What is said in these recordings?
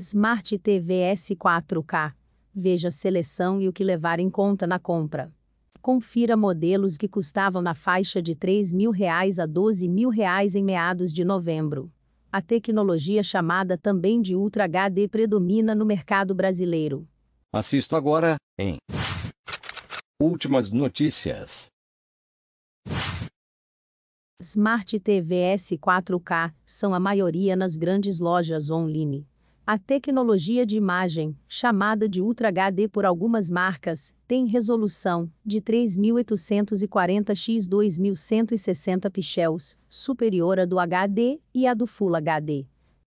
Smart TV S4K. Veja a seleção e o que levar em conta na compra. Confira modelos que custavam na faixa de R$ 3.000 a R$ 12.000 em meados de novembro. A tecnologia chamada também de Ultra HD predomina no mercado brasileiro. Assisto agora em Últimas notícias. Smart TV S4K são a maioria nas grandes lojas online. A tecnologia de imagem, chamada de Ultra HD por algumas marcas, tem resolução de 3840 x 2160 pixels, superior à do HD e à do Full HD.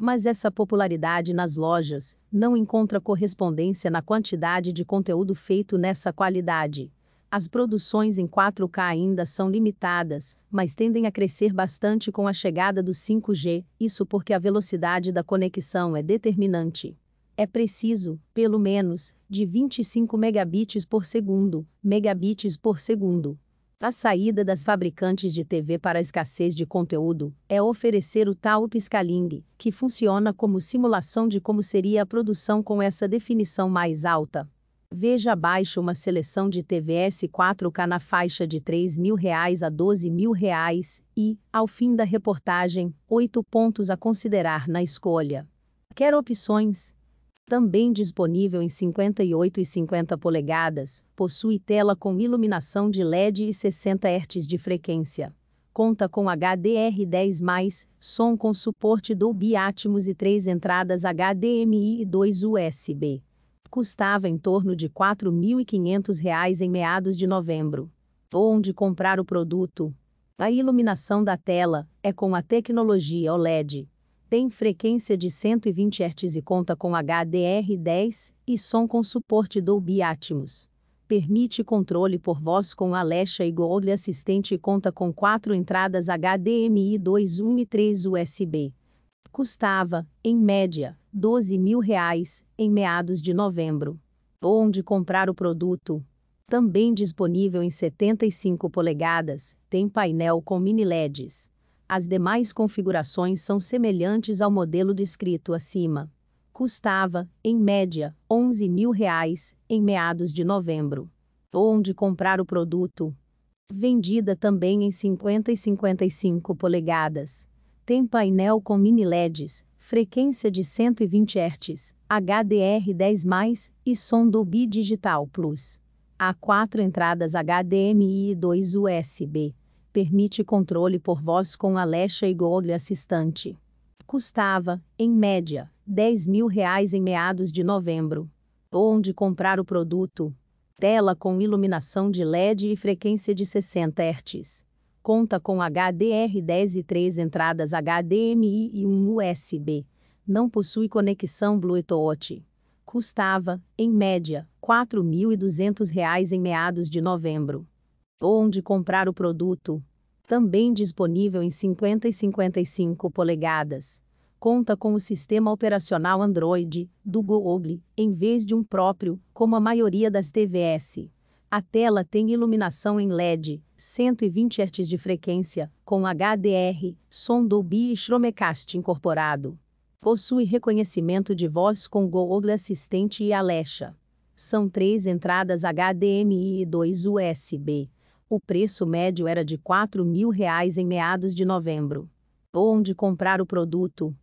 Mas essa popularidade nas lojas não encontra correspondência na quantidade de conteúdo feito nessa qualidade. As produções em 4K ainda são limitadas, mas tendem a crescer bastante com a chegada do 5G, isso porque a velocidade da conexão é determinante. É preciso, pelo menos, de 25 megabits por segundo, megabits por segundo. A saída das fabricantes de TV para a escassez de conteúdo é oferecer o tal Piscaling, que funciona como simulação de como seria a produção com essa definição mais alta. Veja abaixo uma seleção de TVS 4K na faixa de R$ 3.000 a R$ 12.000 e, ao fim da reportagem, oito pontos a considerar na escolha. Quer opções? Também disponível em 58 e 50 polegadas, possui tela com iluminação de LED e 60 Hz de frequência. Conta com HDR10+, som com suporte Dolby Atmos e três entradas HDMI e 2 USB. Custava em torno de R$ 4.500 em meados de novembro. Onde comprar o produto? A iluminação da tela é com a tecnologia OLED. Tem frequência de 120 Hz e conta com HDR10 e som com suporte Dolby Atmos permite controle por voz com Alexa e Google Assistente e conta com quatro entradas HDMI 2.1 e 3 USB. Custava, em média, 12 mil reais, em meados de novembro. Onde comprar o produto? Também disponível em 75 polegadas, tem painel com mini LEDs. As demais configurações são semelhantes ao modelo descrito acima. Custava, em média, 11 mil reais, em meados de novembro. Onde comprar o produto? Vendida também em 50 e 55 polegadas. Tem painel com mini LEDs, frequência de 120 Hz, HDR10+, e som Dolby Digital Plus. Há quatro entradas HDMI e dois USB. Permite controle por voz com Alexa e Google Assistante. Custava, em média, 10 mil reais em meados de novembro. Onde comprar o produto? Tela com iluminação de LED e frequência de 60 Hz. Conta com HDR10 e 3 entradas HDMI e um USB. Não possui conexão Bluetooth. Custava, em média, R$ 4.200 em meados de novembro. Onde comprar o produto? Também disponível em 50 e 55 polegadas conta com o sistema operacional Android do Google, em vez de um próprio, como a maioria das TVS. A tela tem iluminação em LED, 120 Hz de frequência, com HDR, som Dolby e Chromecast incorporado. Possui reconhecimento de voz com Google Assistente e Alexa. São três entradas HDMI e dois USB. O preço médio era de R$ 4.000 em meados de novembro. Onde comprar o produto?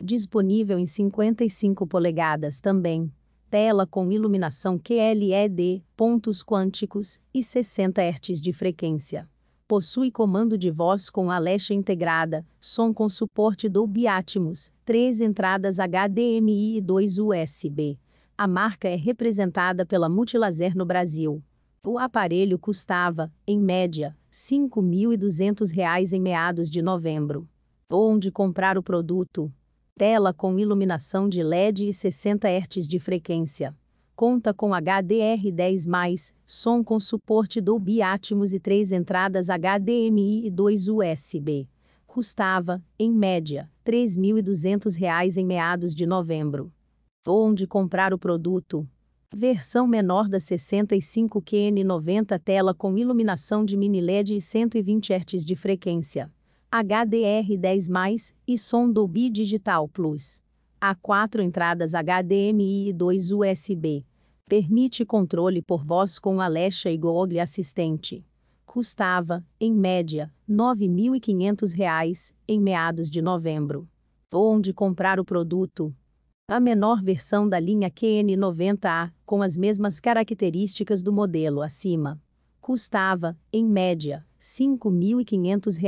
Disponível em 55 polegadas também tela com iluminação QLED, pontos quânticos e 60 Hz de frequência. Possui comando de voz com Alexa integrada, som com suporte Dolby Atmos, três entradas HDMI e 2 USB. A marca é representada pela Multilaser no Brasil. O aparelho custava, em média, R$ 5.200 em meados de novembro. Onde comprar o produto? Tela com iluminação de LED e 60 Hz de frequência. Conta com HDR10+, som com suporte Dolby Atmos e três entradas HDMI e dois USB. Custava, em média, R$ 3.200 em meados de novembro. Onde comprar o produto? Versão menor da 65QN90 tela com iluminação de mini LED e 120 Hz de frequência HDR10+, e som Dolby Digital Plus. Há quatro entradas HDMI e dois USB. Permite controle por voz com Alexa e Google Assistente. Custava, em média, R$ 9.500 em meados de novembro. Onde comprar o produto? A menor versão da linha QN90A, com as mesmas características do modelo acima custava, em média, R$ 5.500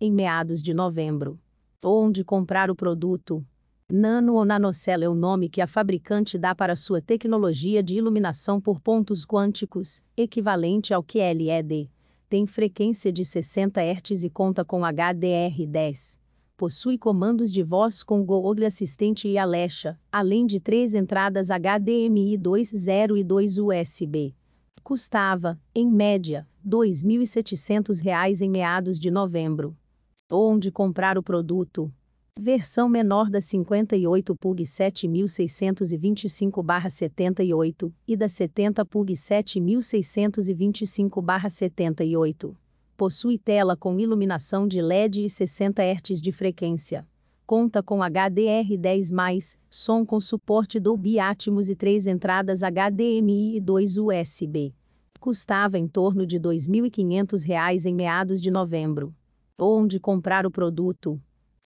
em meados de novembro. Onde comprar o produto? Nano ou Nanocell é o nome que a fabricante dá para sua tecnologia de iluminação por pontos quânticos, equivalente ao que LED. Tem frequência de 60 Hz e conta com HDR10. Possui comandos de voz com Google Assistente e Alexa, além de três entradas HDMI 2.0 e 2 USB. Custava, em média, R$ 2.700 em meados de novembro onde comprar o produto. Versão menor da 58 PUG 7625-78 e da 70 PUG 7625-78. Possui tela com iluminação de LED e 60 Hz de frequência. Conta com HDR10+, som com suporte Dolby Atmos e três entradas HDMI e 2 USB. Custava em torno de R$ 2.500 em meados de novembro onde comprar o produto.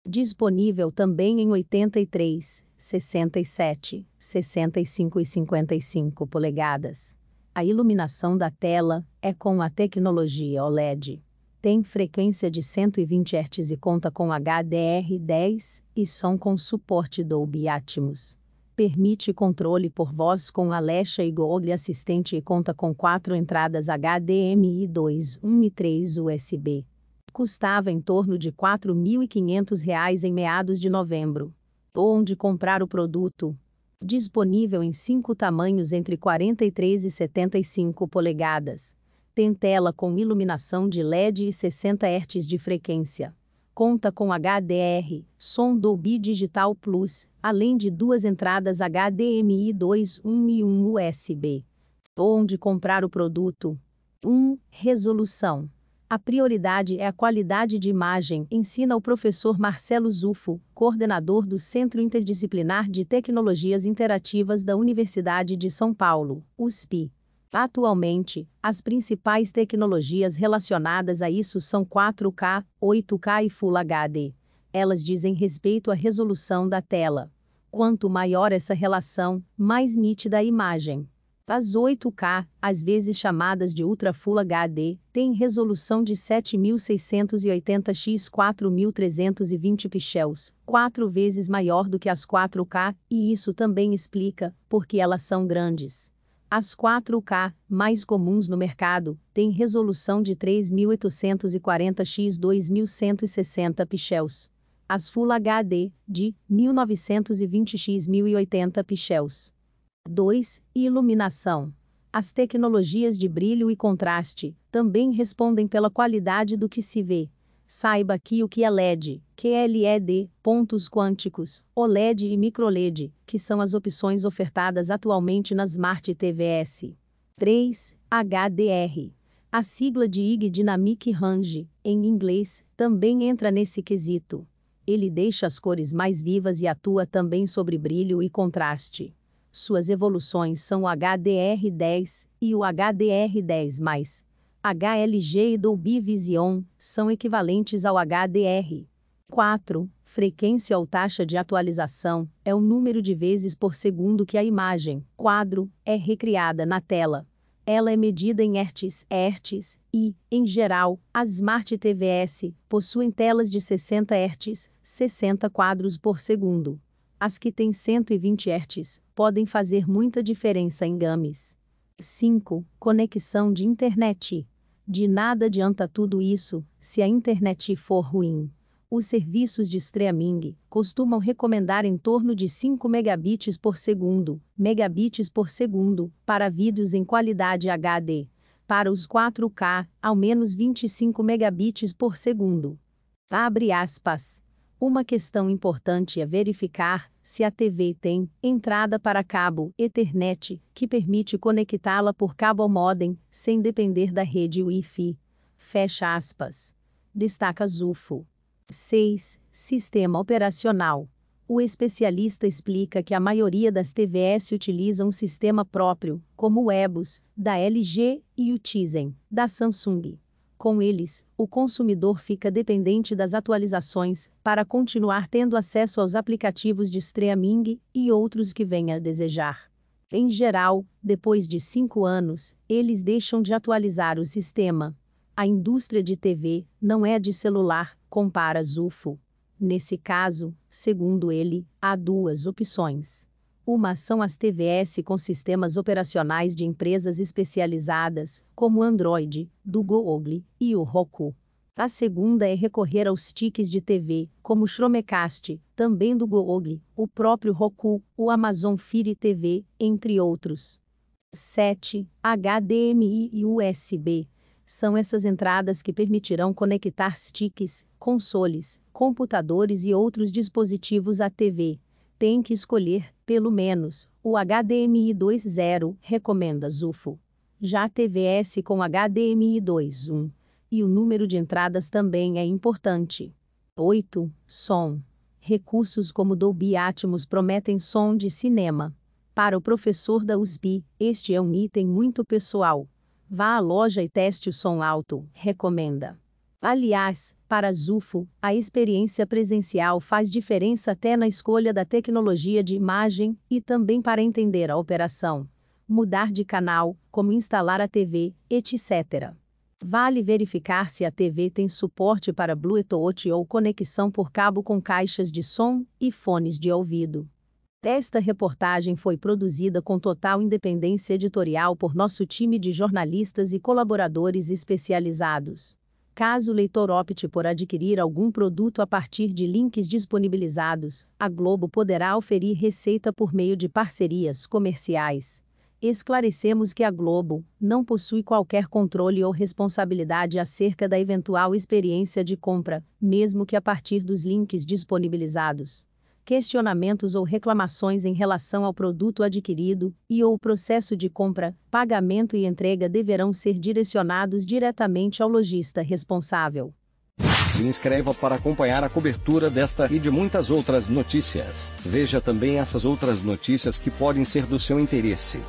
Disponível também em 83, 67, 65 e 55 polegadas. A iluminação da tela é com a tecnologia OLED. Tem frequência de 120 Hz e conta com HDR10 e som com suporte Dolby Atmos permite controle por voz com Alexa e Google Assistente e conta com quatro entradas HDMI 2, 1 e 3 USB custava em torno de R$ 4.500 em meados de novembro. Onde comprar o produto? Disponível em cinco tamanhos entre 43 e 75 polegadas. Tem tela com iluminação de LED e 60 Hz de frequência. Conta com HDR, som Dolby Digital Plus, além de duas entradas HDMI 2.1 e 1 USB. Onde comprar o produto? 1. Resolução a prioridade é a qualidade de imagem, ensina o professor Marcelo Zufo, coordenador do Centro Interdisciplinar de Tecnologias Interativas da Universidade de São Paulo, USP. Atualmente, as principais tecnologias relacionadas a isso são 4K, 8K e Full HD. Elas dizem respeito à resolução da tela. Quanto maior essa relação, mais nítida a imagem. As 8K, às vezes chamadas de Ultra Full HD, têm resolução de 7680 x 4320 pixels, quatro vezes maior do que as 4K, e isso também explica por que elas são grandes. As 4K, mais comuns no mercado, têm resolução de 3840 x 2160 pixels. As Full HD, de 1920 x 1080 pixels. 2. Iluminação. As tecnologias de brilho e contraste também respondem pela qualidade do que se vê. Saiba que o que é LED, QLED, é pontos quânticos, OLED e microLED, que são as opções ofertadas atualmente na Smart TVS. 3. HDR. A sigla de IG Dynamic Range, em inglês, também entra nesse quesito. Ele deixa as cores mais vivas e atua também sobre brilho e contraste. Suas evoluções são o HDR10 e o HDR10+, HLG e Dolby Vision, são equivalentes ao HDR. 4. Frequência ou taxa de atualização é o número de vezes por segundo que a imagem, quadro, é recriada na tela. Ela é medida em hertz, hertz e, em geral, as Smart TVS possuem telas de 60 hertz, 60 quadros por segundo. As que têm 120 Hz podem fazer muita diferença em games. 5. Conexão de internet. De nada adianta tudo isso se a internet for ruim. Os serviços de streaming costumam recomendar em torno de 5 megabits por segundo, megabits por segundo, para vídeos em qualidade HD. Para os 4K, ao menos 25 megabits por segundo. Abre aspas. Uma questão importante é verificar se a TV tem entrada para cabo Ethernet, que permite conectá-la por cabo ao modem, sem depender da rede Wi-Fi. Fecha aspas. Destaca Zufo. 6. Sistema operacional. O especialista explica que a maioria das TVS utiliza um sistema próprio, como o EBUS, da LG, e o Tizen, da Samsung. Com eles, o consumidor fica dependente das atualizações para continuar tendo acesso aos aplicativos de streaming e outros que venha a desejar. Em geral, depois de cinco anos, eles deixam de atualizar o sistema. A indústria de TV não é de celular, compara Zufo. Nesse caso, segundo ele, há duas opções. Uma ação às TVS com sistemas operacionais de empresas especializadas, como Android, do Google e o Roku. A segunda é recorrer aos sticks de TV, como o Chromecast, também do Google, o próprio Roku, o Amazon Fire TV, entre outros. 7. HDMI e USB. São essas entradas que permitirão conectar sticks, consoles, computadores e outros dispositivos à TV tem que escolher, pelo menos, o HDMI 2.0, recomenda Zufo. Já TVS com HDMI 2.1. E o número de entradas também é importante. 8. Som. Recursos como Dolby Atmos prometem som de cinema. Para o professor da USB, este é um item muito pessoal. Vá à loja e teste o som alto, recomenda. Aliás, para Zufo, a experiência presencial faz diferença até na escolha da tecnologia de imagem e também para entender a operação. Mudar de canal, como instalar a TV, etc. Vale verificar se a TV tem suporte para Bluetooth ou conexão por cabo com caixas de som e fones de ouvido. Esta reportagem foi produzida com total independência editorial por nosso time de jornalistas e colaboradores especializados. Caso o leitor opte por adquirir algum produto a partir de links disponibilizados, a Globo poderá oferir receita por meio de parcerias comerciais. Esclarecemos que a Globo não possui qualquer controle ou responsabilidade acerca da eventual experiência de compra, mesmo que a partir dos links disponibilizados questionamentos ou reclamações em relação ao produto adquirido e ou processo de compra, pagamento e entrega deverão ser direcionados diretamente ao lojista responsável. Se inscreva para acompanhar a cobertura desta e de muitas outras notícias. Veja também essas outras notícias que podem ser do seu interesse.